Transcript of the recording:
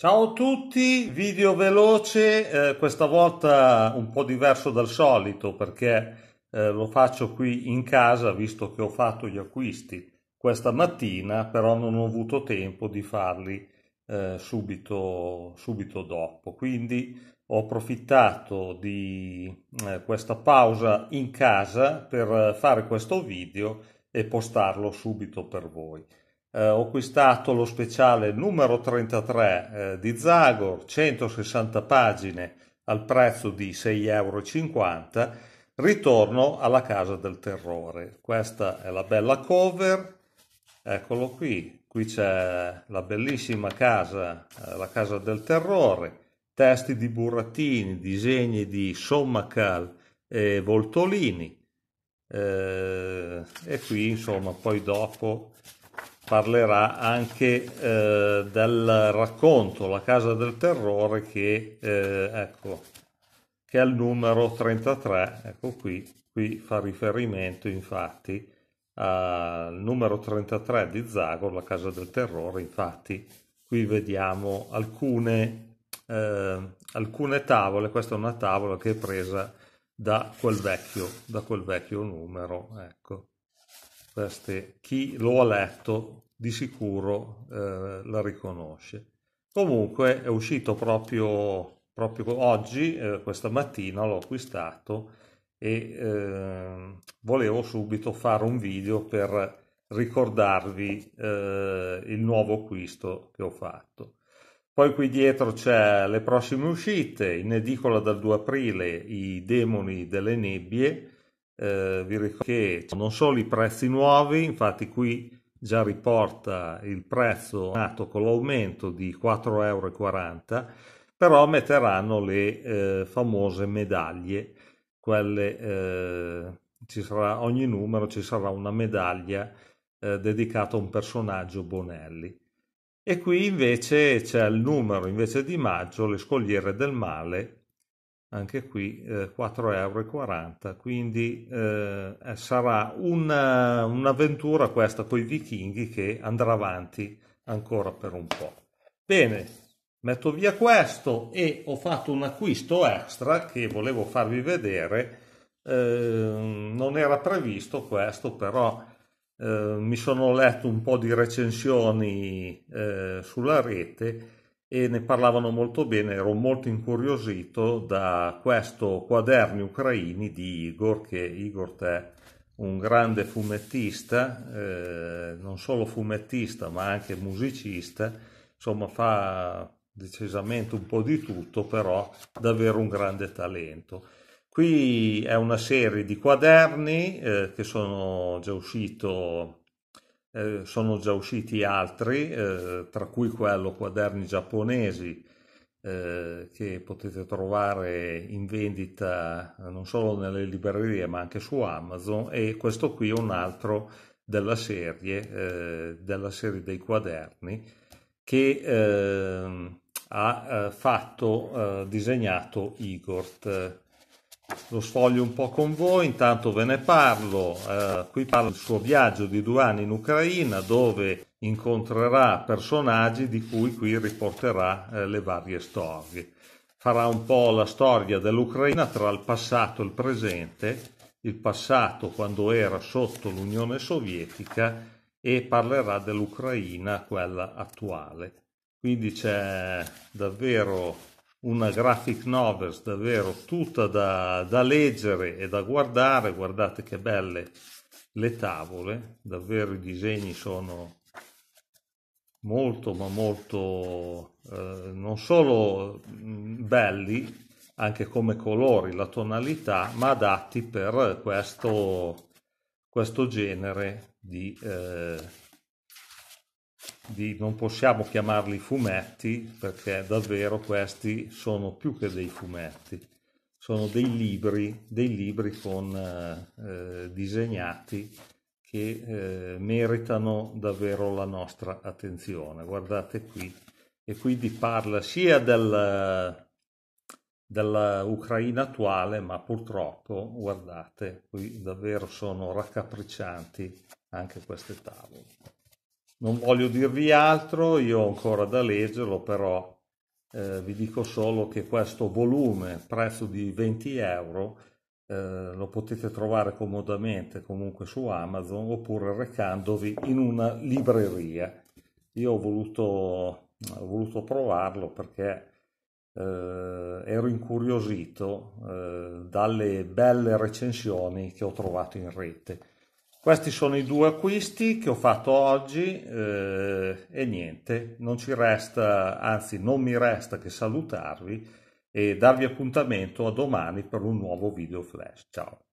Ciao a tutti, video veloce, eh, questa volta un po' diverso dal solito perché eh, lo faccio qui in casa visto che ho fatto gli acquisti questa mattina, però non ho avuto tempo di farli eh, subito, subito dopo. Quindi ho approfittato di eh, questa pausa in casa per fare questo video e postarlo subito per voi eh, ho acquistato lo speciale numero 33 eh, di Zagor, 160 pagine al prezzo di 6,50 euro. Ritorno alla casa del terrore. Questa è la bella cover. Eccolo qui. Qui c'è la bellissima casa, eh, la casa del terrore. Testi di Burattini, disegni di Sommacal e Voltolini. Eh, e qui, insomma, poi dopo parlerà anche eh, del racconto La casa del terrore che, eh, ecco, che è al numero 33, ecco qui, qui fa riferimento infatti al numero 33 di Zagor, La casa del terrore, infatti qui vediamo alcune, eh, alcune tavole, questa è una tavola che è presa da quel vecchio, da quel vecchio numero, ecco. Queste, chi lo ha letto di sicuro eh, la riconosce. Comunque è uscito proprio, proprio oggi, eh, questa mattina l'ho acquistato e eh, volevo subito fare un video per ricordarvi eh, il nuovo acquisto che ho fatto. Poi qui dietro c'è le prossime uscite, in edicola dal 2 aprile i demoni delle nebbie, eh, vi ricordo che non solo i prezzi nuovi, infatti qui già riporta il prezzo nato con l'aumento di 4,40 euro, però metteranno le eh, famose medaglie, quelle eh, ci sarà, ogni numero ci sarà una medaglia eh, dedicata a un personaggio Bonelli. E qui invece c'è il numero invece di maggio, le scogliere del male, anche qui eh, 4,40 euro, quindi eh, sarà una, un'avventura questa con i vichinghi che andrà avanti ancora per un po'. Bene, metto via questo e ho fatto un acquisto extra che volevo farvi vedere, eh, non era previsto questo però eh, mi sono letto un po' di recensioni eh, sulla rete e ne parlavano molto bene, ero molto incuriosito da questo Quaderni ucraini di Igor, che Igor è un grande fumettista, eh, non solo fumettista ma anche musicista, insomma fa decisamente un po' di tutto, però davvero un grande talento. Qui è una serie di quaderni eh, che sono già uscito eh, sono già usciti altri, eh, tra cui quello Quaderni giapponesi, eh, che potete trovare in vendita eh, non solo nelle librerie ma anche su Amazon, e questo qui è un altro della serie, eh, della serie dei quaderni, che ehm, ha fatto, disegnato Igor lo sfoglio un po' con voi, intanto ve ne parlo. Eh, qui parlo del suo viaggio di due anni in Ucraina dove incontrerà personaggi di cui qui riporterà eh, le varie storie. Farà un po' la storia dell'Ucraina tra il passato e il presente, il passato quando era sotto l'Unione Sovietica e parlerà dell'Ucraina, quella attuale. Quindi c'è davvero una graphic novel davvero tutta da, da leggere e da guardare. Guardate che belle le tavole, davvero i disegni sono molto ma molto eh, non solo mm, belli anche come colori la tonalità ma adatti per questo, questo genere di eh, di, non possiamo chiamarli fumetti perché davvero questi sono più che dei fumetti, sono dei libri, dei libri con, eh, eh disegnati che eh, meritano davvero la nostra attenzione. Guardate qui, e quindi parla sia del, dell'Ucraina attuale, ma purtroppo, guardate, qui davvero sono raccapriccianti anche queste tavole. Non voglio dirvi altro, io ho ancora da leggerlo, però eh, vi dico solo che questo volume, prezzo di 20 euro, eh, lo potete trovare comodamente comunque su Amazon oppure recandovi in una libreria. Io ho voluto, ho voluto provarlo perché eh, ero incuriosito eh, dalle belle recensioni che ho trovato in rete. Questi sono i due acquisti che ho fatto oggi eh, e niente, non ci resta, anzi non mi resta che salutarvi e darvi appuntamento a domani per un nuovo video flash. Ciao!